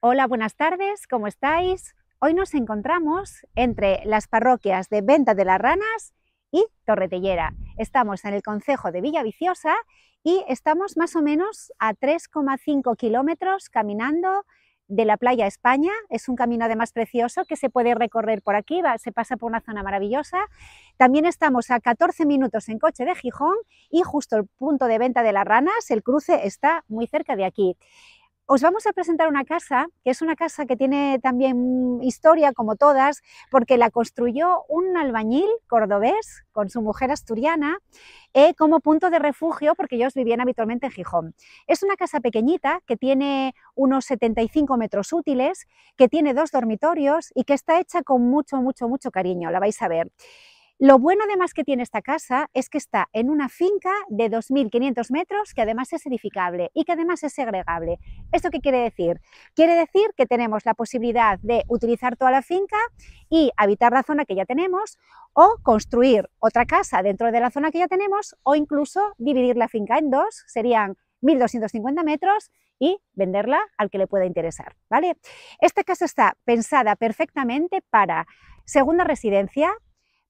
Hola, buenas tardes, ¿cómo estáis? Hoy nos encontramos entre las parroquias de Venta de las Ranas y Torretellera. Estamos en el concejo de Villaviciosa y estamos más o menos a 3,5 kilómetros caminando de la playa España. Es un camino además precioso que se puede recorrer por aquí, se pasa por una zona maravillosa. También estamos a 14 minutos en coche de Gijón y justo el punto de venta de las ranas, el cruce está muy cerca de aquí. Os vamos a presentar una casa, que es una casa que tiene también historia, como todas, porque la construyó un albañil cordobés con su mujer asturiana eh, como punto de refugio, porque ellos vivían habitualmente en Gijón. Es una casa pequeñita que tiene unos 75 metros útiles, que tiene dos dormitorios y que está hecha con mucho, mucho, mucho cariño, la vais a ver. Lo bueno además que tiene esta casa es que está en una finca de 2.500 metros que además es edificable y que además es segregable. ¿Esto qué quiere decir? Quiere decir que tenemos la posibilidad de utilizar toda la finca y habitar la zona que ya tenemos o construir otra casa dentro de la zona que ya tenemos o incluso dividir la finca en dos, serían 1.250 metros y venderla al que le pueda interesar, ¿vale? Esta casa está pensada perfectamente para segunda residencia,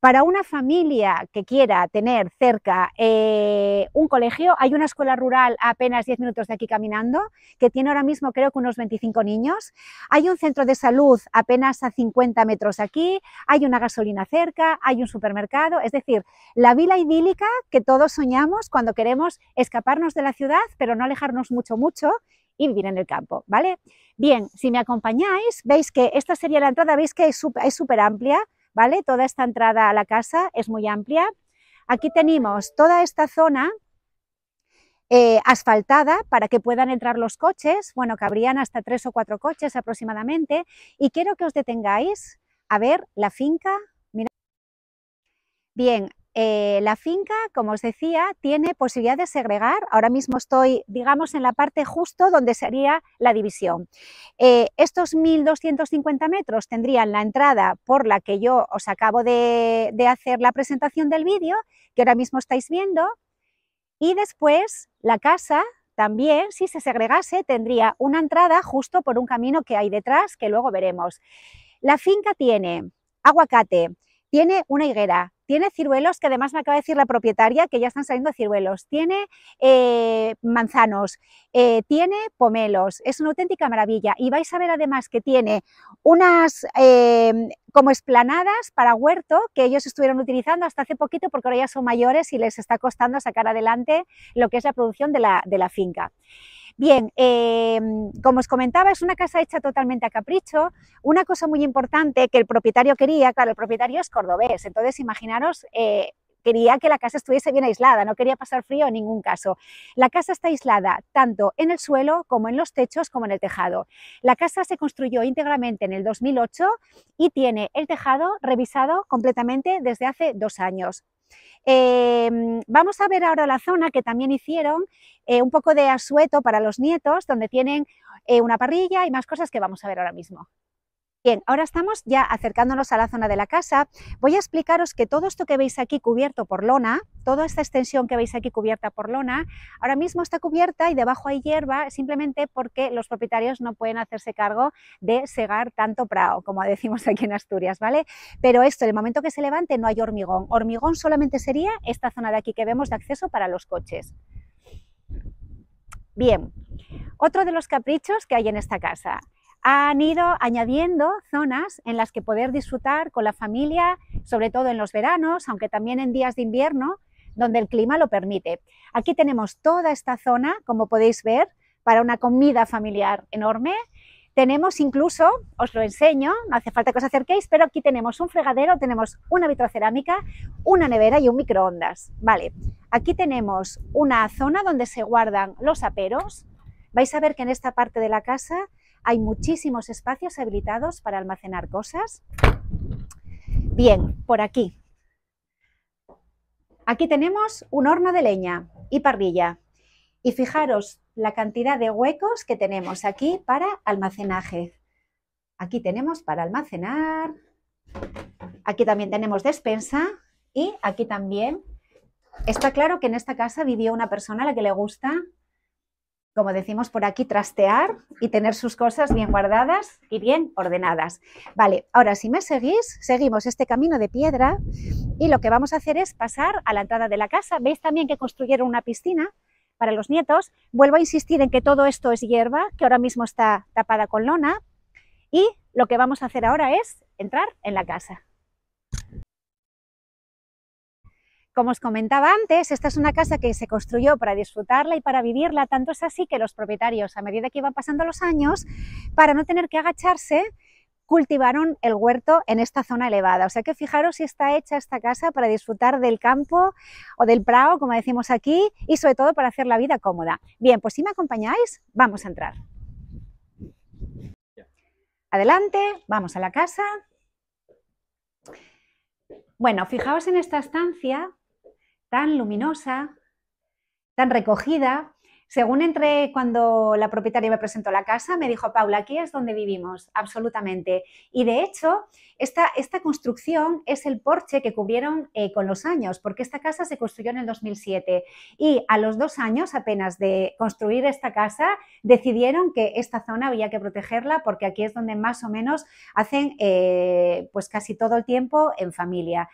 para una familia que quiera tener cerca eh, un colegio, hay una escuela rural a apenas 10 minutos de aquí caminando, que tiene ahora mismo creo que unos 25 niños. Hay un centro de salud apenas a 50 metros aquí, hay una gasolina cerca, hay un supermercado. Es decir, la vila idílica que todos soñamos cuando queremos escaparnos de la ciudad, pero no alejarnos mucho, mucho y vivir en el campo, ¿vale? Bien, si me acompañáis, veis que esta sería la entrada, veis que es súper amplia, ¿vale? Toda esta entrada a la casa es muy amplia. Aquí tenemos toda esta zona eh, asfaltada para que puedan entrar los coches, bueno, cabrían hasta tres o cuatro coches aproximadamente, y quiero que os detengáis a ver la finca. Bien, eh, la finca, como os decía, tiene posibilidad de segregar. Ahora mismo estoy, digamos, en la parte justo donde sería la división. Eh, estos 1.250 metros tendrían la entrada por la que yo os acabo de, de hacer la presentación del vídeo, que ahora mismo estáis viendo, y después la casa también, si se segregase, tendría una entrada justo por un camino que hay detrás, que luego veremos. La finca tiene aguacate, tiene una higuera, tiene ciruelos, que además me acaba de decir la propietaria que ya están saliendo ciruelos, tiene eh, manzanos, eh, tiene pomelos, es una auténtica maravilla y vais a ver además que tiene unas eh, como esplanadas para huerto que ellos estuvieron utilizando hasta hace poquito porque ahora ya son mayores y les está costando sacar adelante lo que es la producción de la finca. Bien, em, como os comentaba, es una casa hecha totalmente a capricho. Una cosa muy importante que el propietario quería, claro, el propietario es cordobés, entonces imaginaros... Eh, quería que la casa estuviese bien aislada, no quería pasar frío en ningún caso. La casa está aislada tanto en el suelo como en los techos como en el tejado. La casa se construyó íntegramente en el 2008 y tiene el tejado revisado completamente desde hace dos años. Em, vamos a ver ahora la zona que también hicieron, eh, un poco de asueto para los nietos, donde tienen eh, una parrilla y más cosas que vamos a ver ahora mismo. Bien, ahora estamos ya acercándonos a la zona de la casa. Voy a explicaros que todo esto que veis aquí cubierto por lona, toda esta extensión que veis aquí cubierta por lona, ahora mismo está cubierta y debajo hay hierba simplemente porque los propietarios no pueden hacerse cargo de segar tanto prado, como decimos aquí en Asturias, ¿vale? Pero esto, en el momento que se levante no hay hormigón. Hormigón solamente sería esta zona de aquí que vemos de acceso para los coches. Bien, otro de los caprichos que hay en esta casa han ido añadiendo zonas en las que poder disfrutar con la familia, sobre todo en los veranos, aunque también en días de invierno, donde el clima lo permite. Aquí tenemos toda esta zona, como podéis ver, para una comida familiar enorme. Tenemos incluso, os lo enseño, no hace falta que os acerquéis, pero aquí tenemos un fregadero, tenemos una vitrocerámica, una nevera y un microondas. Vale, aquí tenemos una zona donde se guardan los aperos. Vais a ver que en esta parte de la casa hay muchísimos espacios habilitados para almacenar cosas. Bien, por aquí. Aquí tenemos un horno de leña y parrilla. Y fijaros la cantidad de huecos que tenemos aquí para almacenaje. Aquí tenemos para almacenar, aquí también tenemos despensa y aquí también. Está claro que en esta casa vivió una persona a la que le gusta como decimos por aquí, trastear y tener sus cosas bien guardadas y bien ordenadas. Vale, ahora si me seguís, seguimos este camino de piedra y lo que vamos a hacer es pasar a la entrada de la casa. Veis también que construyeron una piscina para los nietos. Vuelvo a insistir en que todo esto es hierba, que ahora mismo está tapada con lona. Y lo que vamos a hacer ahora es entrar en la casa. Como os comentaba antes, esta es una casa que se construyó para disfrutarla y para vivirla, tanto es así que los propietarios, a medida que iban pasando los años, para no tener que agacharse, cultivaron el huerto en esta zona elevada. O sea que fijaros si está hecha esta casa para disfrutar del campo o del prado, como decimos aquí, y sobre todo para hacer la vida cómoda. Bien, pues si me acompañáis, vamos a entrar. Adelante, vamos a la casa. Bueno, fijaos en esta estancia tan luminosa, tan recogida. Según entré cuando la propietaria me presentó la casa, me dijo, Paula, aquí es donde vivimos, absolutamente. Y de hecho, esta, esta construcción es el porche que cubrieron eh, con los años, porque esta casa se construyó en el 2007. Y a los dos años apenas de construir esta casa, decidieron que esta zona había que protegerla, porque aquí es donde más o menos hacen eh, pues casi todo el tiempo en familia.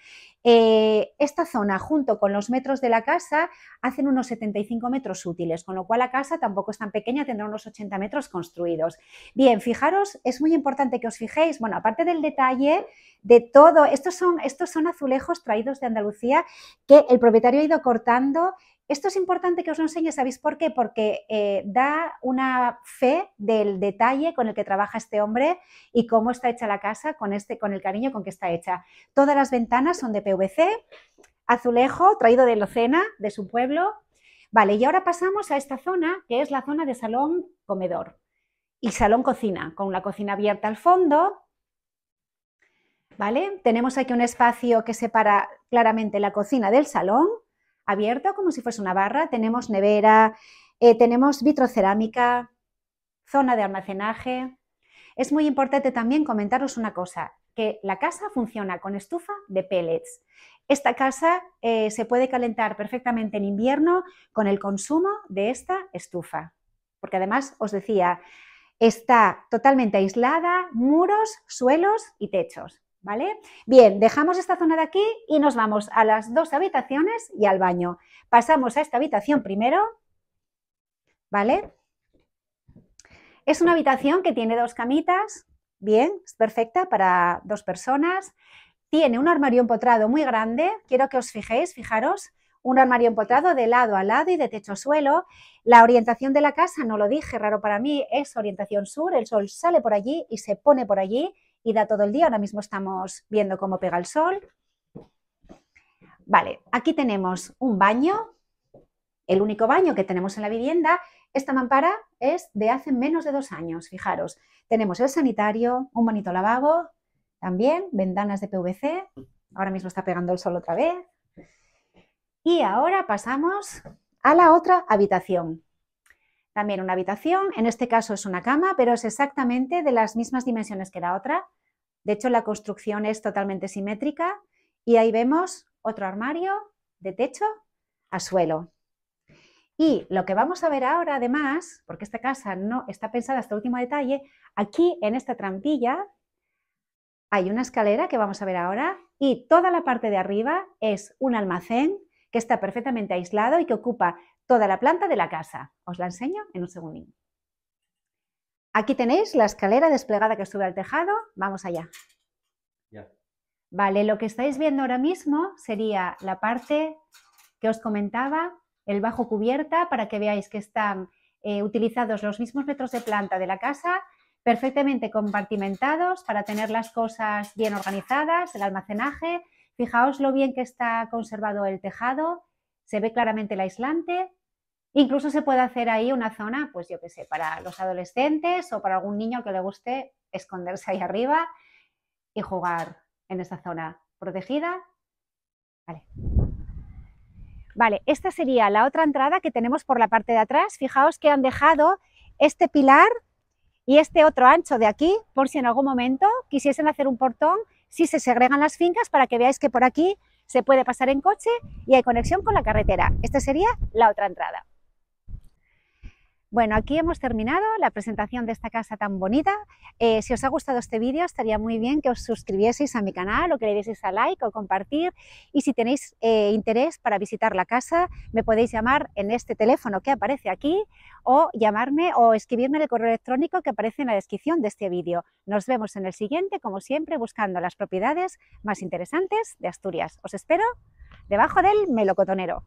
Eh, esta zona, junto con los metros de la casa, hacen unos 75 metros útiles, con lo cual la casa tampoco es tan pequeña, tendrá unos 80 metros construidos. Bien, fijaros, es muy importante que os fijéis, bueno, aparte del detalle de todo, estos son, estos son azulejos traídos de Andalucía que el propietario ha ido cortando esto es importante que os lo enseñe, ¿sabéis por qué? Porque eh, da una fe del detalle con el que trabaja este hombre y cómo está hecha la casa con, este, con el cariño con que está hecha. Todas las ventanas son de PVC, azulejo traído de Locena, de su pueblo. Vale, y ahora pasamos a esta zona, que es la zona de salón comedor y salón cocina, con la cocina abierta al fondo. ¿Vale? Tenemos aquí un espacio que separa claramente la cocina del salón abierto, como si fuese una barra. Tenemos nevera, eh, tenemos vitrocerámica, zona de almacenaje. Es muy importante también comentaros una cosa, que la casa funciona con estufa de pellets. Esta casa eh, se puede calentar perfectamente en invierno con el consumo de esta estufa, porque además os decía, está totalmente aislada, muros, suelos y techos. ¿Vale? Bien, dejamos esta zona de aquí y nos vamos a las dos habitaciones y al baño. Pasamos a esta habitación primero, ¿vale? Es una habitación que tiene dos camitas, bien, es perfecta para dos personas. Tiene un armario empotrado muy grande, quiero que os fijéis, fijaros, un armario empotrado de lado a lado y de techo a suelo. La orientación de la casa, no lo dije, raro para mí, es orientación sur, el sol sale por allí y se pone por allí y da todo el día. Ahora mismo estamos viendo cómo pega el sol. Vale, aquí tenemos un baño, el único baño que tenemos en la vivienda. Esta mampara es de hace menos de dos años, fijaros. Tenemos el sanitario, un bonito lavabo, también ventanas de PVC. Ahora mismo está pegando el sol otra vez. Y ahora pasamos a la otra habitación. También una habitación, en este caso es una cama, pero es exactamente de las mismas dimensiones que la otra. De hecho, la construcción es totalmente simétrica y ahí vemos otro armario de techo a suelo. Y lo que vamos a ver ahora, además, porque esta casa no está pensada hasta el último detalle, aquí en esta trampilla hay una escalera que vamos a ver ahora y toda la parte de arriba es un almacén que está perfectamente aislado y que ocupa toda la planta de la casa. Os la enseño en un segundín. Aquí tenéis la escalera desplegada que sube al tejado. Vamos allá. Ya. Vale, lo que estáis viendo ahora mismo sería la parte que os comentaba, el bajo cubierta, para que veáis que están eh, utilizados los mismos metros de planta de la casa, perfectamente compartimentados para tener las cosas bien organizadas, el almacenaje. Fijaos lo bien que está conservado el tejado, se ve claramente el aislante. Incluso se puede hacer ahí una zona, pues yo qué sé, para los adolescentes o para algún niño que le guste esconderse ahí arriba y jugar en esa zona protegida. Vale. esta sería la otra entrada que tenemos por la parte de atrás. Fijaos que han dejado este pilar y este otro ancho de aquí, por si en algún momento quisiesen hacer un portón, si se segregan las fincas, para que veáis que por aquí se puede pasar en coche y hay conexión con la carretera. Esta sería la otra entrada. Bueno, aquí hemos terminado la presentación de esta casa tan bonita. Eh, si os ha gustado este vídeo, estaría muy bien que os suscribieseis a mi canal o que le dieseis a like o compartir. Y si tenéis eh, interés para visitar la casa, me podéis llamar en este teléfono que aparece aquí o llamarme o escribirme en el correo electrónico que aparece en la descripción de este vídeo. Nos vemos en el siguiente, como siempre, buscando las propiedades más interesantes de Asturias. Os espero debajo del melocotonero.